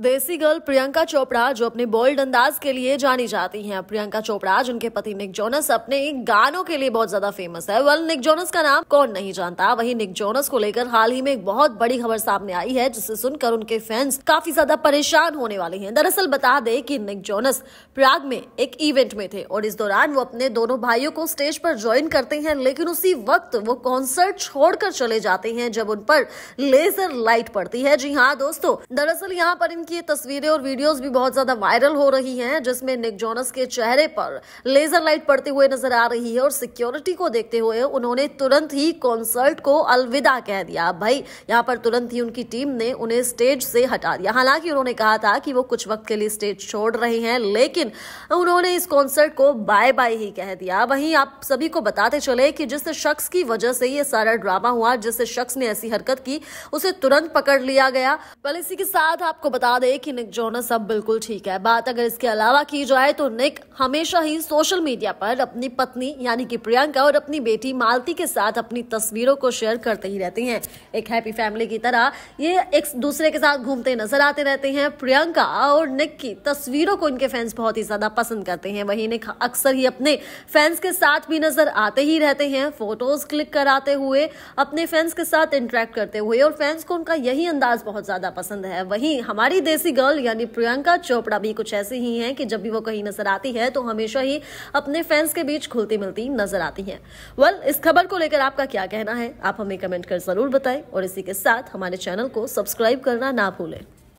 देसी गर्ल प्रियंका चोपड़ा जो अपने बोल्ड अंदाज के लिए जानी जाती हैं प्रियंका चोपड़ा जिनके पति निक जोनस अपने गानों के लिए बहुत ज्यादा फेमस है वेल निक जोनस का नाम कौन नहीं जानता वहीं निक जोनस को लेकर हाल ही में एक बहुत बड़ी खबर सामने आई है जिसे सुनकर उनके फैंस काफी ज्यादा परेशान होने वाले हैं दरअसल बता दे की निक जोनस प्राग में एक इवेंट में थे और इस दौरान वो अपने दोनों भाइयों को स्टेज पर ज्वाइन करते हैं लेकिन उसी वक्त वो कॉन्सर्ट छोड़कर चले जाते हैं जब उन पर लेजर लाइट पड़ती है जी हाँ दोस्तों दरअसल यहाँ पर की तस्वीरें और वीडियोस भी बहुत ज्यादा वायरल हो रही हैं जिसमें निक जोनस के चेहरे पर लेजर लाइट पड़ते हुए नजर आ रही है और सिक्योरिटी को देखते हुए उन्होंने तुरंत ही कॉन्सर्ट को अलविदा कह दिया भाई यहाँ पर तुरंत ही उनकी टीम ने उन्हें स्टेज से हटा दिया हालांकि उन्होंने कहा था कि वो कुछ वक्त के लिए स्टेज छोड़ रहे हैं लेकिन उन्होंने इस कॉन्सर्ट को बाय बाय ही कह दिया वहीं आप सभी को बताते चले कि जिस शख्स की वजह से ये सारा ड्रामा हुआ जिस शख्स ने ऐसी हरकत की उसे तुरंत पकड़ लिया गया पहले इसी के साथ आपको बता बता दें कि निक जोनस अब बिल्कुल ठीक है बात अगर इसके अलावा की जाए तो निक हमेशा ही सोशल मीडिया पर अपनी पत्नी यानी कि प्रियंका और अपनी बेटी मालती के साथ अपनी तस्वीरों को शेयर करते ही रहते हैं एक हैप्पी फैमिली की तरह ये एक दूसरे के साथ घूमते नजर आते रहते हैं प्रियंका और निक की तस्वीरों को इनके फैंस बहुत ही ज्यादा पसंद करते हैं वही निक अक्सर ही अपने फैंस के साथ भी नजर आते ही रहते हैं फोटोज क्लिक कराते हुए अपने फैंस के साथ इंटरेक्ट करते हुए और फैंस को उनका यही अंदाज बहुत ज्यादा पसंद है वही हमारी देसी गर्ल यानी प्रियंका चोपड़ा भी कुछ ऐसी ही हैं कि जब भी वो कहीं नजर आती है तो हमेशा ही अपने फैंस के बीच खुलती मिलती नजर आती हैं वेल well, इस खबर को लेकर आपका क्या कहना है आप हमें कमेंट कर जरूर बताएं और इसी के साथ हमारे चैनल को सब्सक्राइब करना ना भूलें